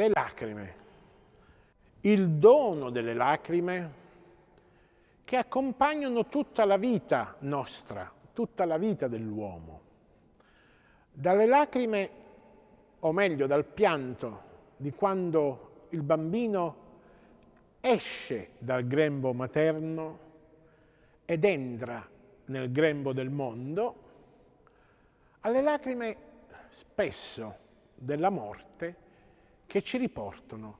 Le lacrime. Il dono delle lacrime che accompagnano tutta la vita nostra, tutta la vita dell'uomo. Dalle lacrime, o meglio dal pianto di quando il bambino esce dal grembo materno ed entra nel grembo del mondo, alle lacrime spesso della morte che ci riportano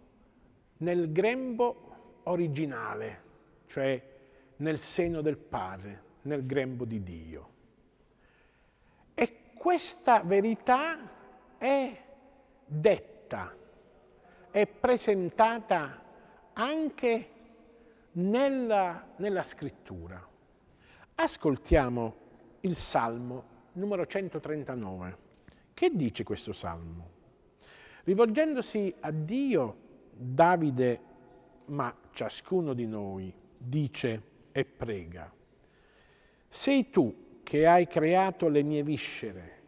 nel grembo originale, cioè nel seno del Padre, nel grembo di Dio. E questa verità è detta, è presentata anche nella, nella scrittura. Ascoltiamo il Salmo numero 139. Che dice questo Salmo? Rivolgendosi a Dio, Davide, ma ciascuno di noi, dice e prega, sei tu che hai creato le mie viscere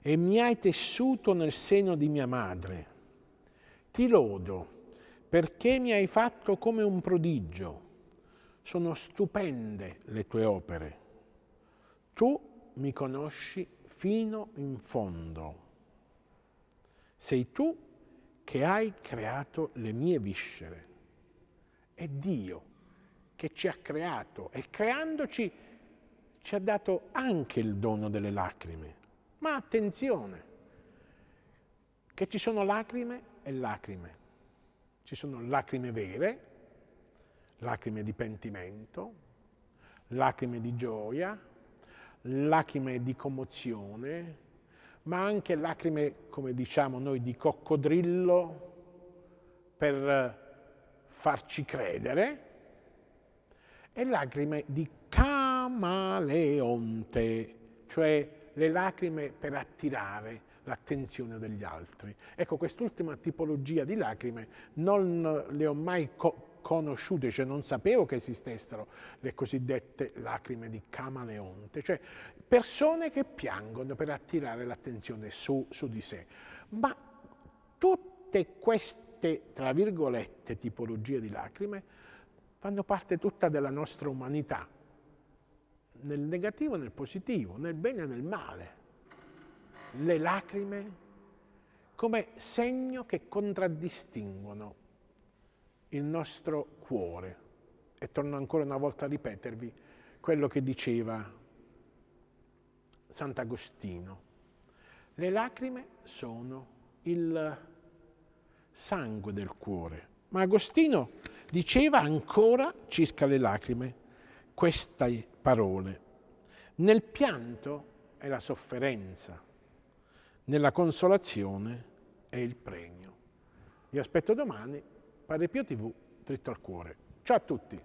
e mi hai tessuto nel seno di mia madre. Ti lodo perché mi hai fatto come un prodigio. Sono stupende le tue opere. Tu mi conosci fino in fondo. Sei tu che hai creato le mie viscere. È Dio che ci ha creato e creandoci ci ha dato anche il dono delle lacrime. Ma attenzione, che ci sono lacrime e lacrime. Ci sono lacrime vere, lacrime di pentimento, lacrime di gioia, lacrime di commozione, ma anche lacrime, come diciamo noi, di coccodrillo per eh, farci credere e lacrime di camaleonte, cioè le lacrime per attirare l'attenzione degli altri. Ecco, quest'ultima tipologia di lacrime non le ho mai conosciute, cioè non sapevo che esistessero le cosiddette lacrime di camaleonte, cioè persone che piangono per attirare l'attenzione su, su di sé. Ma tutte queste, tra virgolette, tipologie di lacrime fanno parte tutta della nostra umanità, nel negativo e nel positivo, nel bene e nel male. Le lacrime come segno che contraddistinguono il nostro cuore. E torno ancora una volta a ripetervi quello che diceva Sant'Agostino. Le lacrime sono il sangue del cuore. Ma Agostino diceva ancora circa le lacrime queste parole. Nel pianto è la sofferenza, nella consolazione è il premio. Vi aspetto domani Padre Pio TV, dritto al cuore. Ciao a tutti!